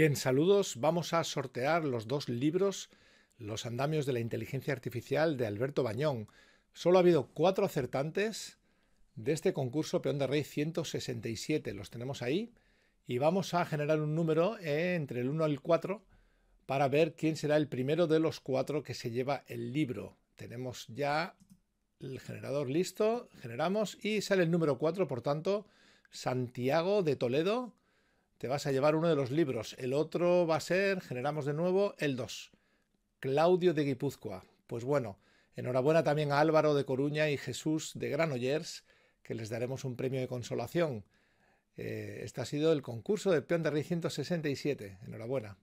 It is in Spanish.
Bien, saludos. Vamos a sortear los dos libros, Los andamios de la inteligencia artificial de Alberto Bañón. Solo ha habido cuatro acertantes de este concurso Peón de Rey 167. Los tenemos ahí y vamos a generar un número eh, entre el 1 el 4 para ver quién será el primero de los cuatro que se lleva el libro. Tenemos ya el generador listo, generamos y sale el número 4, por tanto, Santiago de Toledo te vas a llevar uno de los libros. El otro va a ser, generamos de nuevo, el 2. Claudio de Guipúzcoa. Pues bueno, enhorabuena también a Álvaro de Coruña y Jesús de Granollers, que les daremos un premio de consolación. Eh, este ha sido el concurso de Peón de Rey 167. Enhorabuena.